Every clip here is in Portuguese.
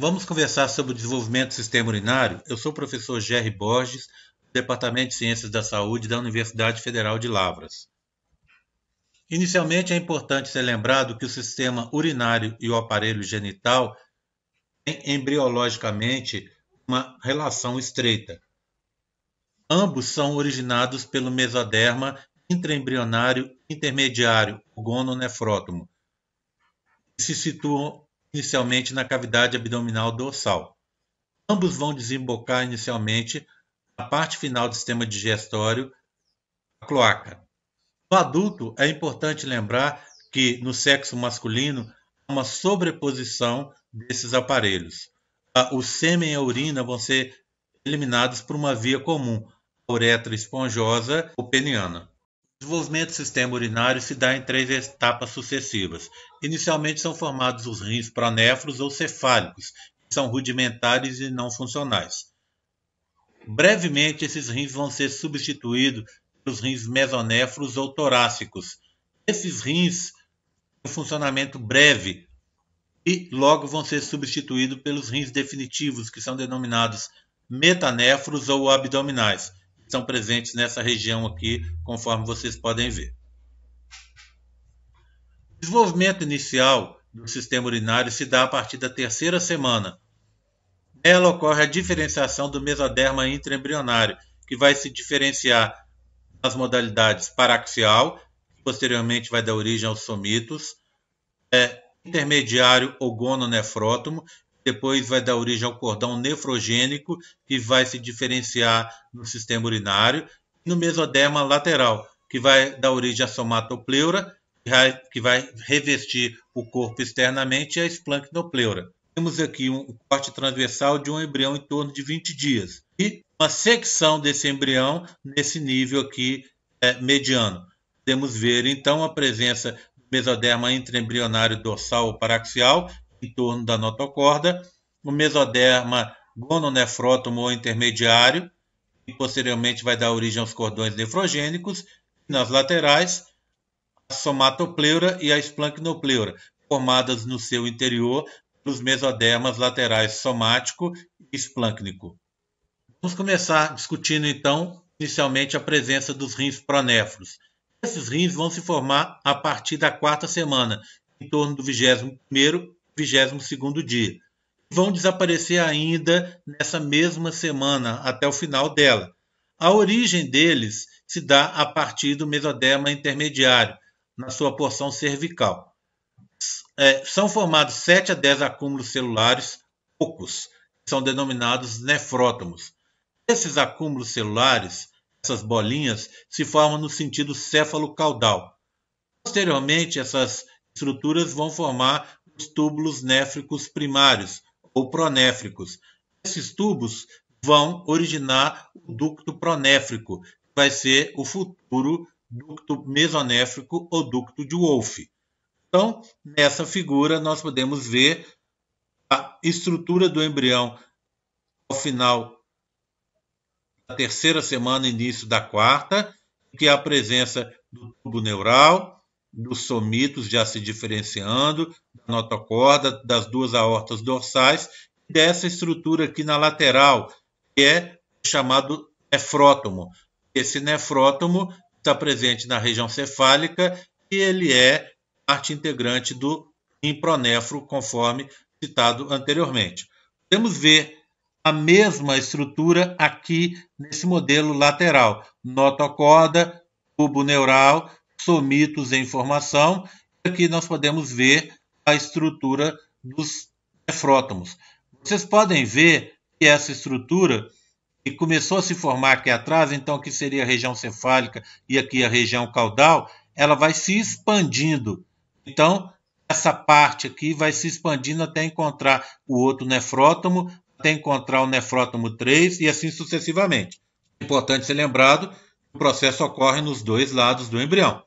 Vamos conversar sobre o desenvolvimento do sistema urinário? Eu sou o professor Jerry Borges, do Departamento de Ciências da Saúde da Universidade Federal de Lavras. Inicialmente é importante ser lembrado que o sistema urinário e o aparelho genital têm embriologicamente uma relação estreita. Ambos são originados pelo mesoderma intraembrionário intermediário, o gononefrótomo, que se situam inicialmente na cavidade abdominal dorsal. Ambos vão desembocar inicialmente na parte final do sistema digestório, a cloaca. No adulto, é importante lembrar que no sexo masculino há uma sobreposição desses aparelhos. Ah, o sêmen e a urina vão ser eliminados por uma via comum, a uretra esponjosa ou peniana. O desenvolvimento do sistema urinário se dá em três etapas sucessivas. Inicialmente são formados os rins pronéfros ou cefálicos, que são rudimentares e não funcionais. Brevemente, esses rins vão ser substituídos pelos rins mesonéfros ou torácicos. Esses rins têm um funcionamento breve e logo vão ser substituídos pelos rins definitivos, que são denominados metanéfros ou abdominais estão presentes nessa região aqui, conforme vocês podem ver. O desenvolvimento inicial do sistema urinário se dá a partir da terceira semana. Nela ocorre a diferenciação do mesoderma intraembrionário, que vai se diferenciar nas modalidades paraxial, que posteriormente vai dar origem aos somitos, é, intermediário ou gononefrótomo, depois vai dar origem ao cordão nefrogênico, que vai se diferenciar no sistema urinário, e no mesoderma lateral, que vai dar origem à somatopleura, que vai revestir o corpo externamente, e à esplancnopleura. Temos aqui um corte transversal de um embrião em torno de 20 dias e uma secção desse embrião nesse nível aqui é, mediano. Podemos ver então a presença mesoderma intraembrionário dorsal ou paraxial em torno da notocorda, o mesoderma gononefrótomo ou intermediário, e posteriormente vai dar origem aos cordões nefrogênicos, nas laterais, a somatopleura e a esplancnopleura, formadas no seu interior pelos mesodermas laterais somático e esplâncnico. Vamos começar discutindo então, inicialmente, a presença dos rins pronéfros. Esses rins vão se formar a partir da quarta semana, em torno do 21 22º dia. Vão desaparecer ainda nessa mesma semana, até o final dela. A origem deles se dá a partir do mesoderma intermediário, na sua porção cervical. É, são formados 7 a 10 acúmulos celulares, poucos, que são denominados nefrótomos. Esses acúmulos celulares, essas bolinhas, se formam no sentido céfalo-caudal. Posteriormente, essas estruturas vão formar os túbulos néfricos primários ou pronéfricos. Esses tubos vão originar o ducto pronéfrico, que vai ser o futuro ducto mesonéfrico ou ducto de Wolff. Então, nessa figura, nós podemos ver a estrutura do embrião ao final da terceira semana, início da quarta, que é a presença do tubo neural, dos somitos, já se diferenciando da notocorda, das duas aortas dorsais, e dessa estrutura aqui na lateral, que é chamado nefrótomo. Esse nefrótomo está presente na região cefálica e ele é parte integrante do impronefro, conforme citado anteriormente. Podemos ver a mesma estrutura aqui nesse modelo lateral, notocorda, tubo neural somitos em formação. Aqui nós podemos ver a estrutura dos nefrótomos. Vocês podem ver que essa estrutura que começou a se formar aqui atrás, então que seria a região cefálica e aqui a região caudal, ela vai se expandindo. Então, essa parte aqui vai se expandindo até encontrar o outro nefrótomo, até encontrar o nefrótomo 3 e assim sucessivamente. Importante ser lembrado, o processo ocorre nos dois lados do embrião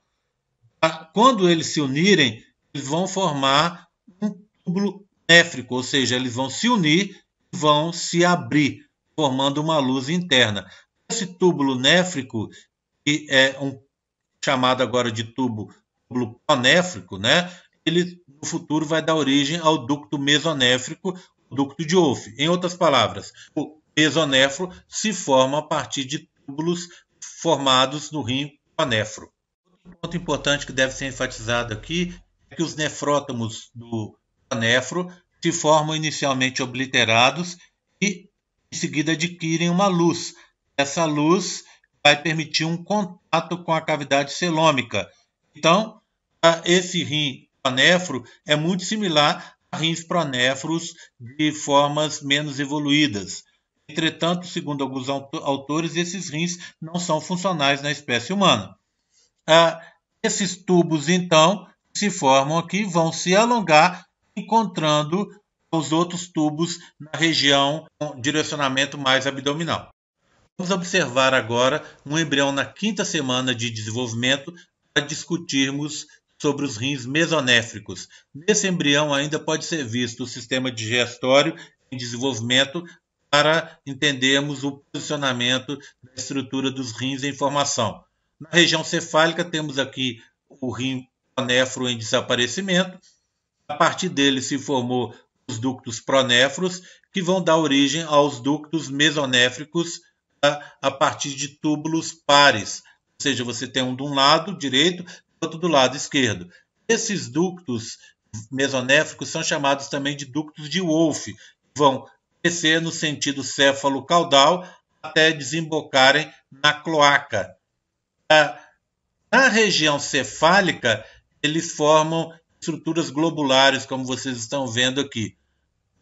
quando eles se unirem, eles vão formar um túbulo néfrico, ou seja, eles vão se unir e vão se abrir, formando uma luz interna. Esse túbulo néfrico, que é um, chamado agora de tubo, túbulo né? ele no futuro vai dar origem ao ducto mesonéfrico, o ducto de Wolff. Em outras palavras, o mesonéfro se forma a partir de túbulos formados no rim panéfro ponto importante que deve ser enfatizado aqui é que os nefrótomos do anefro se formam inicialmente obliterados e em seguida adquirem uma luz. Essa luz vai permitir um contato com a cavidade celômica. Então, esse rim anefro é muito similar a rins pronefros de formas menos evoluídas. Entretanto, segundo alguns autores, esses rins não são funcionais na espécie humana ah, esses tubos, então, se formam aqui, vão se alongar, encontrando os outros tubos na região com direcionamento mais abdominal. Vamos observar agora um embrião na quinta semana de desenvolvimento para discutirmos sobre os rins mesonéfricos. Nesse embrião ainda pode ser visto o sistema digestório em desenvolvimento para entendermos o posicionamento da estrutura dos rins em formação. Na região cefálica, temos aqui o rim pronéfro em desaparecimento. A partir dele se formou os ductos pronéfros, que vão dar origem aos ductos mesonéfricos tá? a partir de túbulos pares. Ou seja, você tem um de um lado direito, outro do lado esquerdo. Esses ductos mesonéfricos são chamados também de ductos de Wolff, vão descer no sentido céfalo-caudal até desembocarem na cloaca na região cefálica, eles formam estruturas globulares, como vocês estão vendo aqui.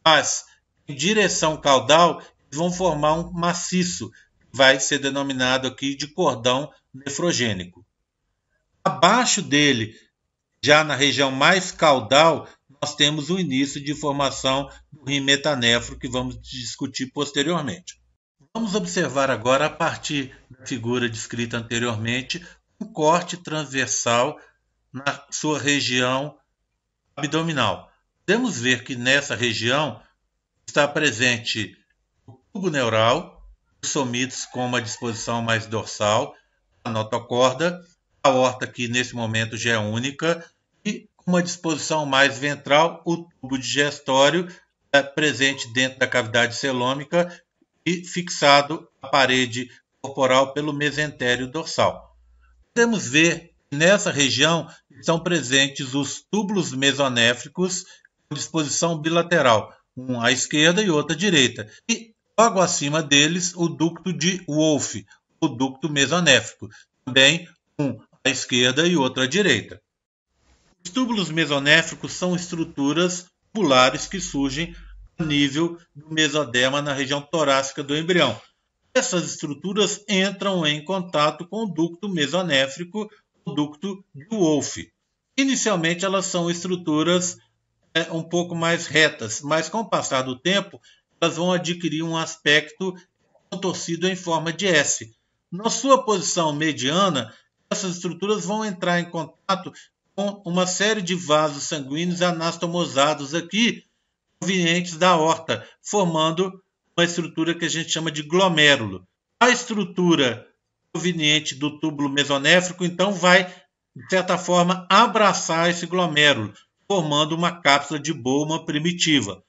Mas, em direção caudal, vão formar um maciço, que vai ser denominado aqui de cordão nefrogênico. Abaixo dele, já na região mais caudal, nós temos o início de formação do rim metanefro, que vamos discutir posteriormente. Vamos observar agora, a partir da figura descrita anteriormente, um corte transversal na sua região abdominal. Podemos ver que nessa região está presente o tubo neural, os somitos com uma disposição mais dorsal, a notocorda, a horta que nesse momento já é única e uma disposição mais ventral, o tubo digestório é presente dentro da cavidade celômica e fixado à parede corporal pelo mesentério dorsal. Podemos ver que nessa região estão presentes os túbulos mesonéficos com disposição bilateral, um à esquerda e outro à direita, e logo acima deles o ducto de Wolff, o ducto mesonéfico, também um à esquerda e outro à direita. Os túbulos mesonéficos são estruturas pulares que surgem nível do mesodema na região torácica do embrião. Essas estruturas entram em contato com o ducto mesonéfrico, o ducto de Wolff. Inicialmente, elas são estruturas é, um pouco mais retas, mas com o passar do tempo, elas vão adquirir um aspecto contorcido em forma de S. Na sua posição mediana, essas estruturas vão entrar em contato com uma série de vasos sanguíneos anastomosados aqui, provenientes da horta, formando uma estrutura que a gente chama de glomérulo. A estrutura proveniente do túbulo mesonéfrico, então, vai, de certa forma, abraçar esse glomérulo, formando uma cápsula de Bowman primitiva.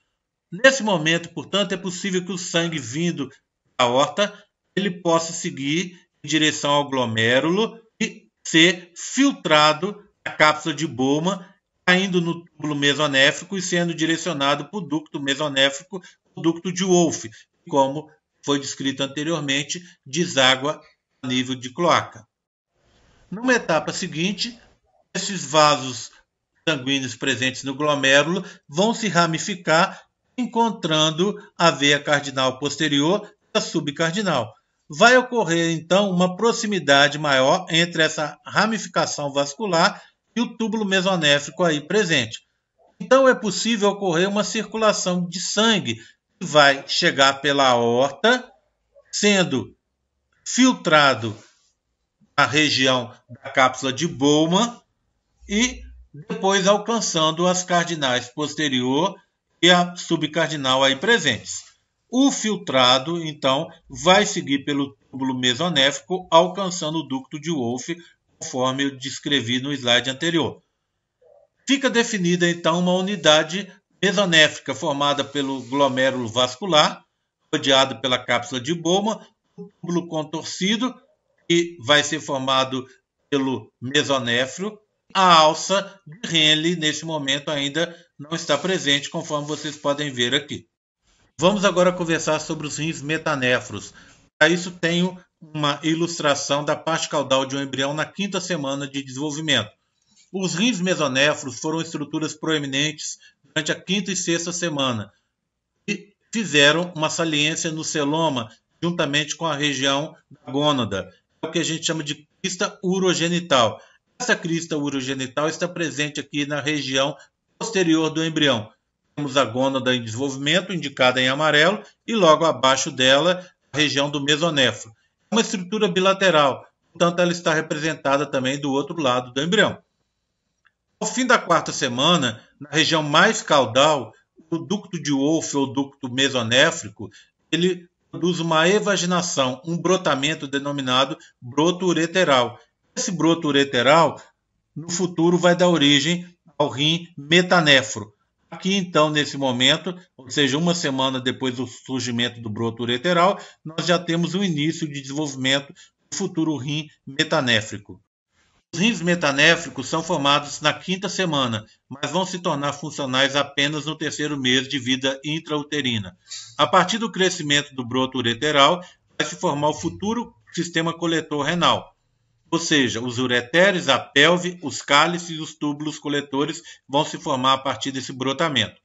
Nesse momento, portanto, é possível que o sangue vindo da horta ele possa seguir em direção ao glomérulo e ser filtrado na cápsula de Bowman caindo no túbulo mesonéfrico e sendo direcionado para o ducto mesonéfrico, o ducto de Wolff, como foi descrito anteriormente, deságua a nível de cloaca. Numa etapa seguinte, esses vasos sanguíneos presentes no glomérulo vão se ramificar, encontrando a veia cardinal posterior e a subcardinal. Vai ocorrer então uma proximidade maior entre essa ramificação vascular e o túbulo mesonéfrico aí presente. Então é possível ocorrer uma circulação de sangue que vai chegar pela aorta, sendo filtrado na região da cápsula de Bowman e depois alcançando as cardinais posterior e a subcardinal aí presentes. O filtrado, então, vai seguir pelo túbulo mesonéfico, alcançando o ducto de Wolff, conforme eu descrevi no slide anterior. Fica definida então uma unidade mesonéfrica formada pelo glomérulo vascular, rodeado pela cápsula de Bowman, o túbulo contorcido, que vai ser formado pelo mesonéfrio. A alça de Henle, neste momento, ainda não está presente, conforme vocês podem ver aqui. Vamos agora conversar sobre os rins metanéfros. Para isso, tenho uma ilustração da parte caudal de um embrião na quinta semana de desenvolvimento. Os rins mesonéfros foram estruturas proeminentes durante a quinta e sexta semana e fizeram uma saliência no celoma juntamente com a região da gônada, é o que a gente chama de crista urogenital. Essa crista urogenital está presente aqui na região posterior do embrião. Temos a gônada em desenvolvimento, indicada em amarelo, e logo abaixo dela, a região do mesonéfro uma estrutura bilateral, portanto, ela está representada também do outro lado do embrião. Ao fim da quarta semana, na região mais caudal, o ducto de Wolff ou ducto mesonéfrico, ele produz uma evaginação, um brotamento denominado broto ureteral. Esse broto ureteral, no futuro, vai dar origem ao rim metanefro. Aqui, então, nesse momento, ou seja, uma semana depois do surgimento do broto ureteral, nós já temos o início de desenvolvimento do futuro rim metanéfrico. Os rins metanéfricos são formados na quinta semana, mas vão se tornar funcionais apenas no terceiro mês de vida intrauterina. A partir do crescimento do broto ureteral, vai se formar o futuro sistema coletor renal. Ou seja, os ureteres, a pelve, os cálices e os túbulos coletores vão se formar a partir desse brotamento.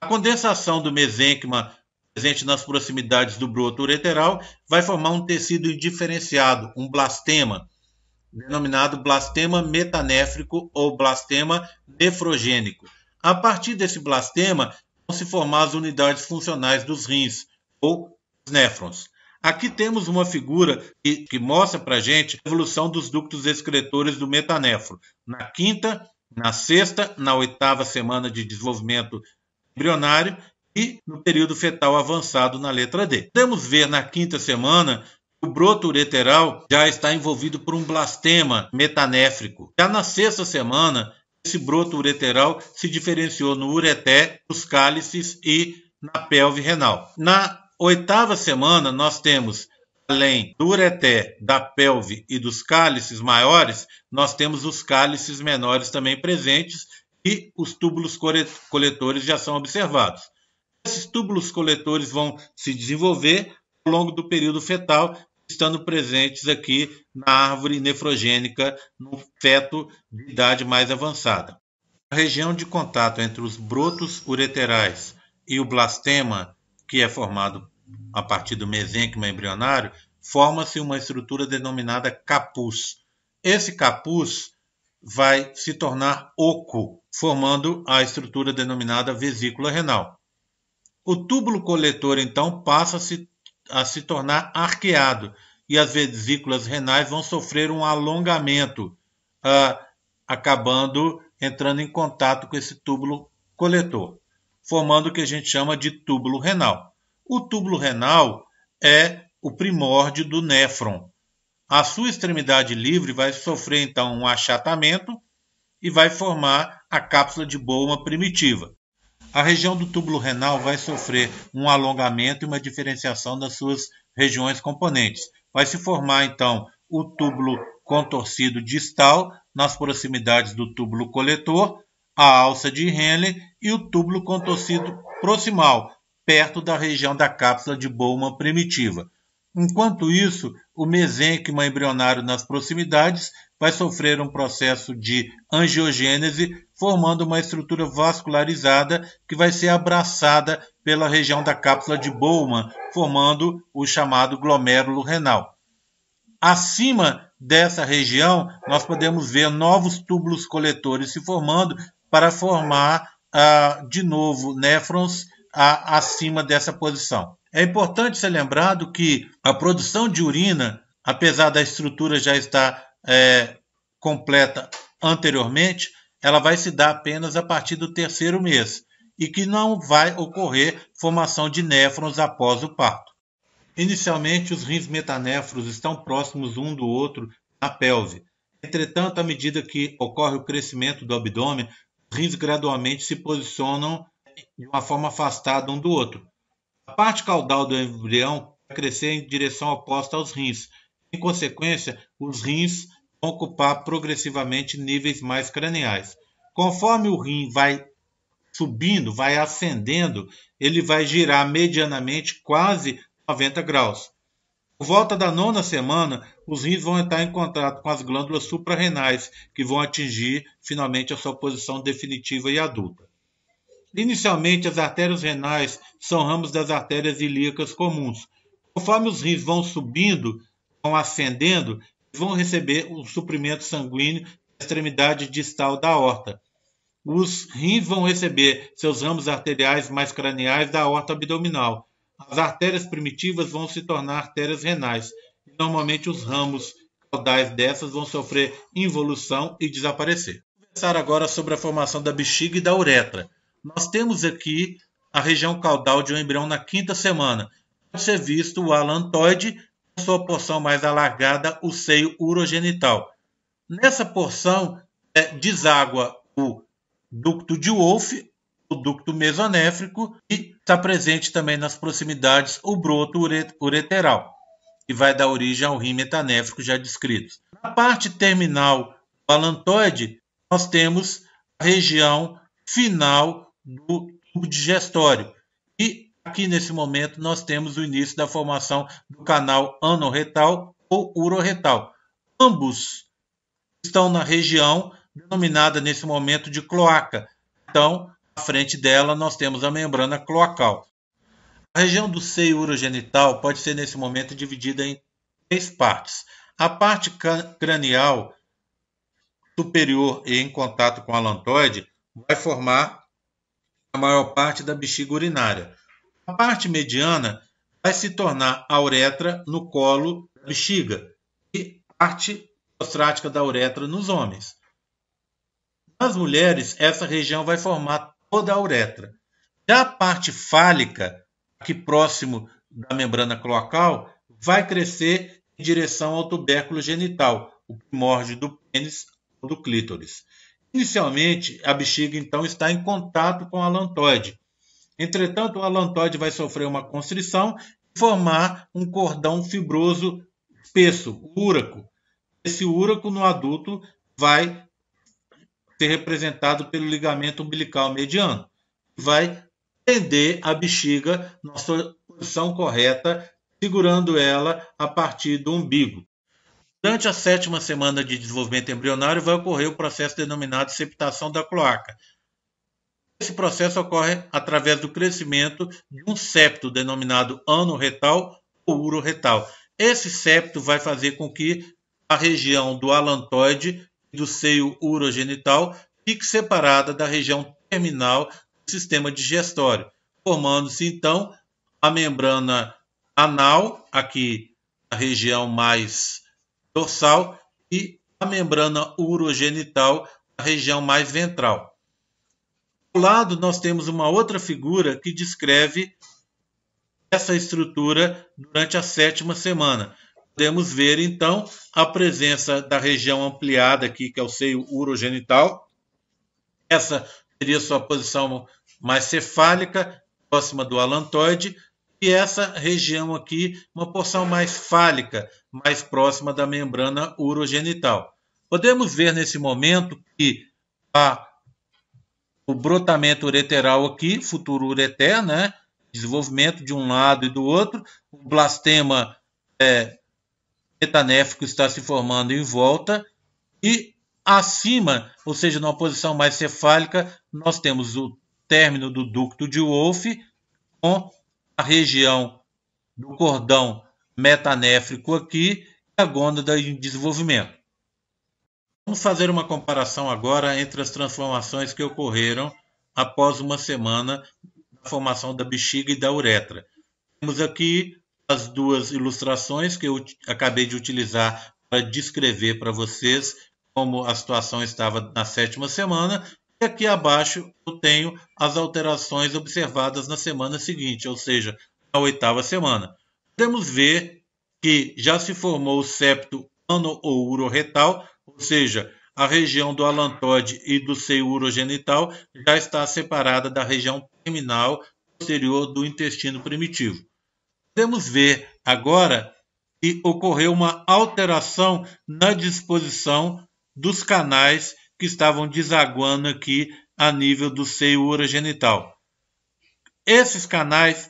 A condensação do mesênquima presente nas proximidades do broto ureteral vai formar um tecido indiferenciado, um blastema, denominado blastema metanéfrico ou blastema nefrogênico. A partir desse blastema vão se formar as unidades funcionais dos rins, ou os néfrons. Aqui temos uma figura que, que mostra para gente a evolução dos ductos excretores do metanéfro Na quinta, na sexta, na oitava semana de desenvolvimento embrionário e no período fetal avançado na letra D. Podemos ver na quinta semana o broto ureteral já está envolvido por um blastema metanéfrico. Já na sexta semana, esse broto ureteral se diferenciou no ureté, nos cálices e na pelve renal. Na Oitava semana, nós temos, além do ureté, da pelve e dos cálices maiores, nós temos os cálices menores também presentes e os túbulos coletores já são observados. Esses túbulos coletores vão se desenvolver ao longo do período fetal, estando presentes aqui na árvore nefrogênica no feto de idade mais avançada. A região de contato entre os brotos ureterais e o blastema que é formado a partir do mesênquima embrionário, forma-se uma estrutura denominada capuz. Esse capuz vai se tornar oco, formando a estrutura denominada vesícula renal. O túbulo coletor, então, passa -se a se tornar arqueado e as vesículas renais vão sofrer um alongamento, ah, acabando entrando em contato com esse túbulo coletor formando o que a gente chama de túbulo renal. O túbulo renal é o primórdio do néfron. A sua extremidade livre vai sofrer então um achatamento e vai formar a cápsula de Bowman primitiva. A região do túbulo renal vai sofrer um alongamento e uma diferenciação das suas regiões componentes. Vai se formar então o túbulo contorcido distal nas proximidades do túbulo coletor a alça de Henle e o túbulo contorcido proximal, perto da região da cápsula de Bowman primitiva. Enquanto isso, o mesênquima embrionário nas proximidades vai sofrer um processo de angiogênese, formando uma estrutura vascularizada que vai ser abraçada pela região da cápsula de Bowman, formando o chamado glomérulo renal. Acima dessa região, nós podemos ver novos túbulos coletores se formando, para formar ah, de novo néfrons ah, acima dessa posição. É importante ser lembrado que a produção de urina, apesar da estrutura já estar é, completa anteriormente, ela vai se dar apenas a partir do terceiro mês e que não vai ocorrer formação de néfrons após o parto. Inicialmente, os rins metanéfros estão próximos um do outro na pelve. Entretanto, à medida que ocorre o crescimento do abdômen, rins gradualmente se posicionam de uma forma afastada um do outro. A parte caudal do embrião vai crescer em direção oposta aos rins. Em consequência, os rins vão ocupar progressivamente níveis mais craniais. Conforme o rim vai subindo, vai ascendendo, ele vai girar medianamente quase 90 graus. Por volta da nona semana, os rins vão entrar em contato com as glândulas suprarrenais, que vão atingir finalmente a sua posição definitiva e adulta. Inicialmente, as artérias renais são ramos das artérias ilíacas comuns. Conforme os rins vão subindo, vão ascendendo, vão receber o um suprimento sanguíneo da extremidade distal da horta. Os rins vão receber seus ramos arteriais mais craniais da horta abdominal as artérias primitivas vão se tornar artérias renais. Normalmente, os ramos caudais dessas vão sofrer involução e desaparecer. Vamos conversar agora sobre a formação da bexiga e da uretra. Nós temos aqui a região caudal de um embrião na quinta semana. Pode ser visto o alantoide, com sua porção mais alargada, o seio urogenital. Nessa porção, é, deságua o ducto de Wolff, o ducto mesonéfrico e está presente também nas proximidades o broto ureteral, que vai dar origem ao rim metanéfrico já descrito. Na parte terminal do alantoide, nós temos a região final do tubo digestório. E aqui nesse momento nós temos o início da formação do canal anorretal ou uroretal. Ambos estão na região denominada nesse momento de cloaca. Então, à frente dela, nós temos a membrana cloacal. A região do seio urogenital pode ser, nesse momento, dividida em três partes. A parte cranial superior e em contato com a lantoide vai formar a maior parte da bexiga urinária. A parte mediana vai se tornar a uretra no colo da bexiga e parte prostática da uretra nos homens. Nas mulheres, essa região vai formar toda a uretra. Já a parte fálica, aqui próximo da membrana cloacal, vai crescer em direção ao tubérculo genital, o primórdio do pênis ou do clítoris. Inicialmente, a bexiga então está em contato com a lantoide. Entretanto, a lantoide vai sofrer uma constrição e formar um cordão fibroso espesso, úraco. Esse úraco no adulto vai ser representado pelo ligamento umbilical mediano. Vai prender a bexiga na sua posição correta, segurando ela a partir do umbigo. Durante a sétima semana de desenvolvimento embrionário, vai ocorrer o processo denominado septação da cloaca. Esse processo ocorre através do crescimento de um septo denominado ano retal ou uroretal. Esse septo vai fazer com que a região do alantoide do seio urogenital fique separada da região terminal do sistema digestório, formando-se então a membrana anal, aqui a região mais dorsal, e a membrana urogenital, a região mais ventral. Do lado, nós temos uma outra figura que descreve essa estrutura durante a sétima semana podemos ver então a presença da região ampliada aqui, que é o seio urogenital. Essa teria sua posição mais cefálica, próxima do alantoide, e essa região aqui, uma porção mais fálica, mais próxima da membrana urogenital. Podemos ver nesse momento que a, o brotamento ureteral aqui, futuro ureter, né? desenvolvimento de um lado e do outro, o blastema é, planeta néfico está se formando em volta e acima, ou seja, numa posição mais cefálica, nós temos o término do ducto de Wolff com a região do cordão metanéfrico aqui e a gônada em desenvolvimento. Vamos fazer uma comparação agora entre as transformações que ocorreram após uma semana da formação da bexiga e da uretra. Temos aqui as duas ilustrações que eu acabei de utilizar para descrever para vocês como a situação estava na sétima semana. E aqui abaixo eu tenho as alterações observadas na semana seguinte, ou seja, na oitava semana. Podemos ver que já se formou o septo ano ou uroretal, ou seja, a região do alantoide e do seio urogenital já está separada da região terminal posterior do intestino primitivo podemos ver agora que ocorreu uma alteração na disposição dos canais que estavam desaguando aqui a nível do seio urogenital. Esses canais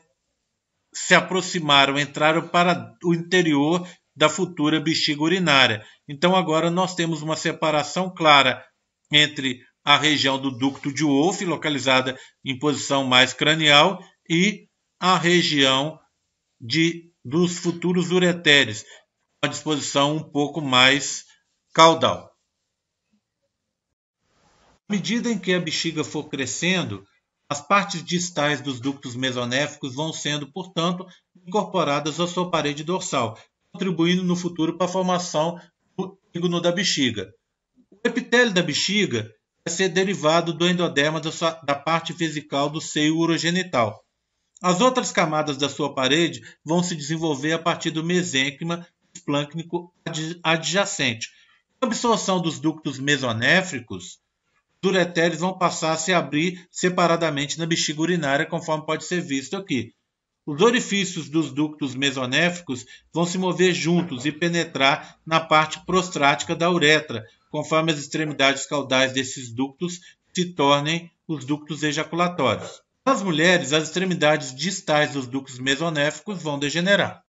se aproximaram, entraram para o interior da futura bexiga urinária. Então agora nós temos uma separação clara entre a região do ducto de Wolff, localizada em posição mais cranial, e a região de, dos futuros ureteres, com a disposição um pouco mais caudal. À medida em que a bexiga for crescendo, as partes distais dos ductos mesonéficos vão sendo, portanto, incorporadas à sua parede dorsal, contribuindo no futuro para a formação do ígno da bexiga. O epitélio da bexiga vai ser derivado do endoderma da, sua, da parte vesical do seio urogenital. As outras camadas da sua parede vão se desenvolver a partir do mesênquima esplâncnico adjacente. Com a absorção dos ductos mesonéfricos, os ureteres vão passar a se abrir separadamente na bexiga urinária, conforme pode ser visto aqui. Os orifícios dos ductos mesonéficos vão se mover juntos e penetrar na parte prostrática da uretra, conforme as extremidades caudais desses ductos se tornem os ductos ejaculatórios. Nas mulheres, as extremidades distais dos ductos mesonéficos vão degenerar.